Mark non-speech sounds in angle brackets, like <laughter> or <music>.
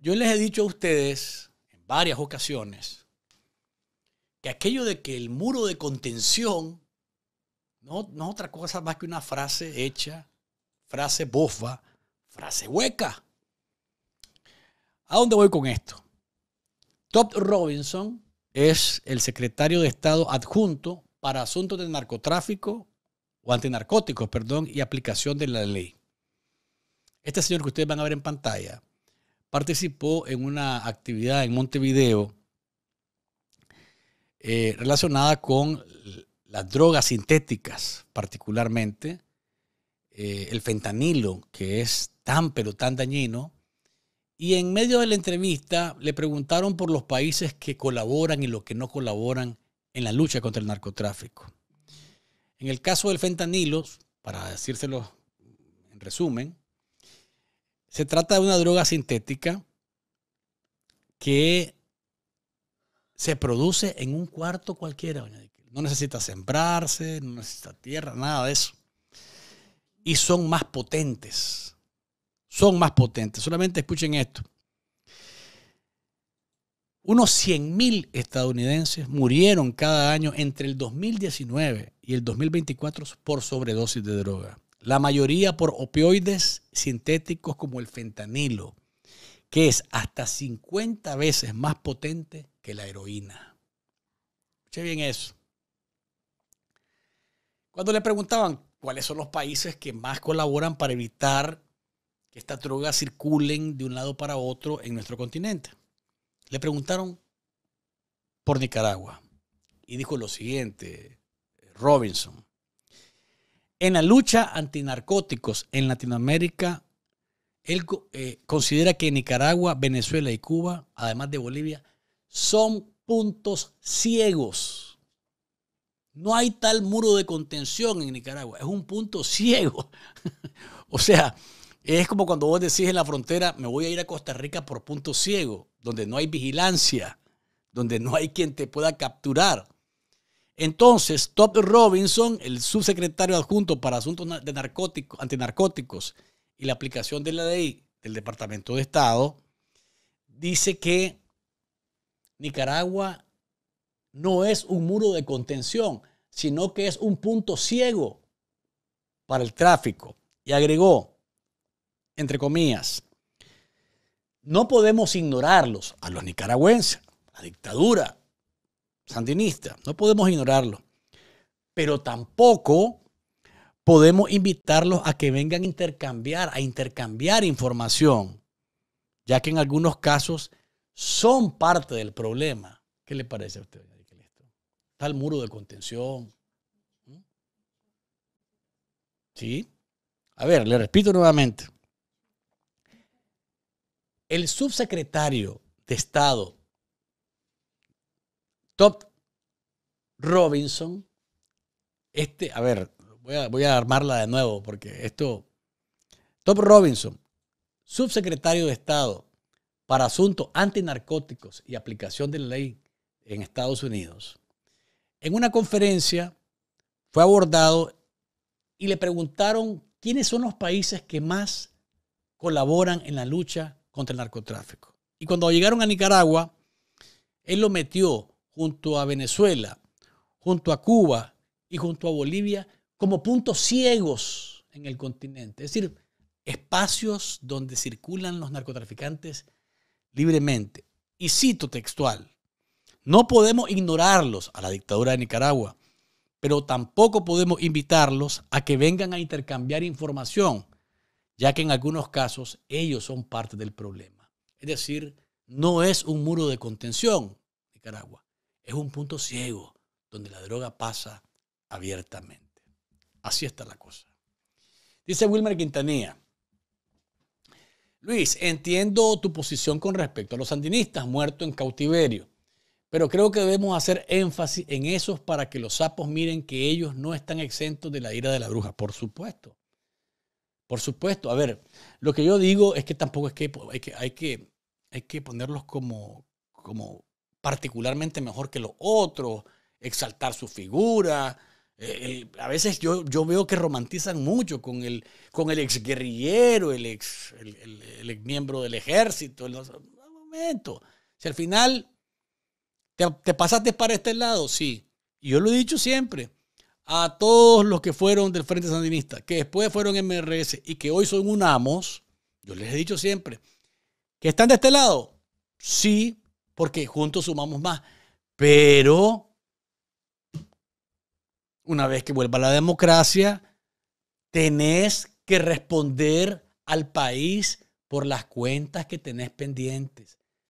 Yo les he dicho a ustedes en varias ocasiones que aquello de que el muro de contención no, no es otra cosa más que una frase hecha, frase bofa, frase hueca. ¿A dónde voy con esto? Todd Robinson es el secretario de Estado adjunto para asuntos de narcotráfico o antinarcóticos, perdón, y aplicación de la ley. Este señor que ustedes van a ver en pantalla participó en una actividad en Montevideo eh, relacionada con las drogas sintéticas, particularmente eh, el fentanilo, que es tan pero tan dañino. Y en medio de la entrevista le preguntaron por los países que colaboran y los que no colaboran en la lucha contra el narcotráfico. En el caso del fentanilo, para decírselo en resumen, se trata de una droga sintética que se produce en un cuarto cualquiera. No necesita sembrarse, no necesita tierra, nada de eso. Y son más potentes. Son más potentes. Solamente escuchen esto. Unos 100.000 estadounidenses murieron cada año entre el 2019 y el 2024 por sobredosis de droga la mayoría por opioides sintéticos como el fentanilo, que es hasta 50 veces más potente que la heroína. Escuche bien eso. Cuando le preguntaban cuáles son los países que más colaboran para evitar que estas drogas circulen de un lado para otro en nuestro continente, le preguntaron por Nicaragua y dijo lo siguiente, Robinson. En la lucha antinarcóticos en Latinoamérica, él eh, considera que Nicaragua, Venezuela y Cuba, además de Bolivia, son puntos ciegos. No hay tal muro de contención en Nicaragua, es un punto <laughs> ciego. o sea, es como cuando vos decís en la frontera, me voy a ir a Costa Rica por punto ciego, donde no hay vigilancia, donde no hay quien te pueda capturar. Entonces, Top Robinson, el subsecretario adjunto para asuntos de narcóticos, antinarcóticos y la aplicación de la ley del Departamento de Estado, dice que Nicaragua no es un muro de contención, sino que es un punto ciego para el tráfico. Y agregó, entre comillas, no podemos ignorarlos, a los nicaragüenses, la dictadura, sandinista, no podemos ignorarlo. Pero tampoco podemos invitarlos a que vengan a intercambiar, a intercambiar información, ya que en algunos casos son parte del problema. ¿Qué le parece a usted, Está el muro de contención. ¿Mm? ¿Sí? A ver, le repito nuevamente. El subsecretario de Estado Top Robinson. Este, a ver, voy a, armarla de nuevo porque esto. Top Robinson, subsecretario de Estado para Asuntos Antinarcóticos y Aplicación de la Ley en Estados Unidos, en una conferencia fue abordado y le preguntaron quiénes son los países que más colaboran en la lucha contra el narcotráfico. Y cuando llegaron a Nicaragua, él lo metió junto a Venezuela, junto a Cuba y junto a Bolivia como puntos ciegos en el continente. Es decir, espacios donde circulan los narcotraficantes libremente. Y cito textual, no podemos ignorarlos a la dictadura de Nicaragua, pero tampoco podemos invitarlos a que vengan a intercambiar información, ya que en algunos casos ellos son parte del problema. Es decir, no es un muro de contención Nicaragua, es un punto ciego donde la droga pasa abiertamente. Así está la cosa. Dice Wilmer Quintanilla. Luis, entiendo tu posición con respecto a los sandinistas muertos en cautiverio, pero creo que debemos hacer énfasis en esos para que los sapos miren que ellos no están exentos de la ira de la bruja, por supuesto. Por supuesto, a ver, lo que yo digo es que tampoco es que hay que, hay que ponerlos como, como particularmente mejor que los otros, exaltar su figura. Eh, a veces yo, yo, veo que romantizan mucho con el, con el ex guerrillero, el ex, el, miembro del ejército. El, momento. Si al final te, pasaste para este lado, sí. Y yo lo he dicho siempre a todos los que fueron del Frente Sandinista, que después fueron MRS y que hoy son unamos, yo les he dicho siempre, que están de este lado, sí, porque juntos sumamos más. Pero una vez que vuelva la democracia, tenés que responder al país por las cuentas que tenés pendientes.